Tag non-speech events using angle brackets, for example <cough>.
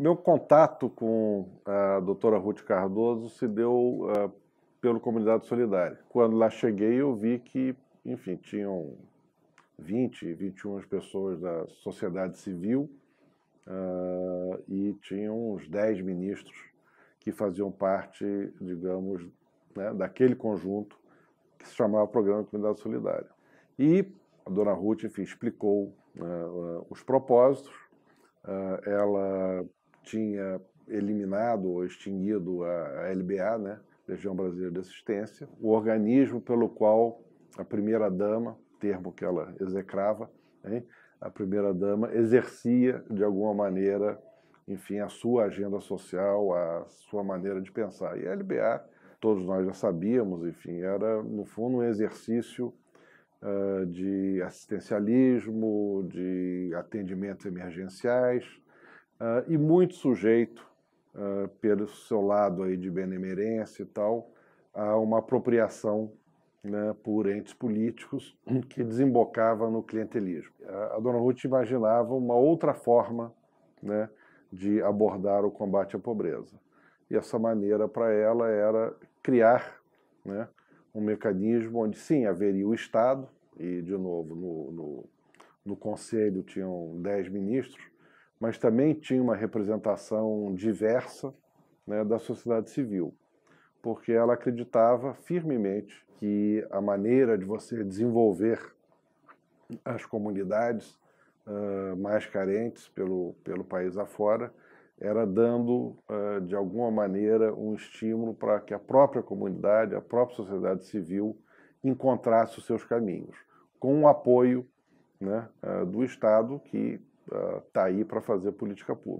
meu contato com a doutora Ruth Cardoso se deu uh, pelo Comunidade Solidária. Quando lá cheguei, eu vi que, enfim, tinham 20, 21 pessoas da sociedade civil uh, e tinham uns 10 ministros que faziam parte, digamos, né, daquele conjunto que se chamava Programa Comunidade Solidária. E a dona Ruth, enfim, explicou uh, os propósitos, ela tinha eliminado ou extinguido a, LBA, né? Legião Brasileira de Assistência, o organismo pelo qual a primeira-dama, termo que ela execrava, hein? a primeira-dama exercia, de alguma maneira, enfim, a sua agenda social, a sua maneira de pensar. E a LBA, todos nós já sabíamos, enfim, era, no fundo, um exercício uh, de assistencialismo, de atendimentos emergenciais, uh, e muito sujeito, uh, pelo seu lado aí de benemerência e tal, a uma apropriação né, por entes políticos <clears throat> que desembocava no clientelismo. A, dona Ruth imaginava uma outra forma né, de abordar o combate à pobreza. E essa maneira para ela era criar né, um mecanismo onde sim haveria o Estado, e de novo no, no, no Conselho tinham dez ministros, mas também tinha uma representação diversa né, da sociedade civil, porque ela acreditava firmemente que a maneira de você desenvolver as comunidades uh, mais carentes pelo, pelo país afora era dando, uh, de alguma maneira, um estímulo para que a própria comunidade, a própria sociedade civil encontrasse os seus caminhos, com o apoio né, uh, do Estado que está ah, aí para fazer política pública.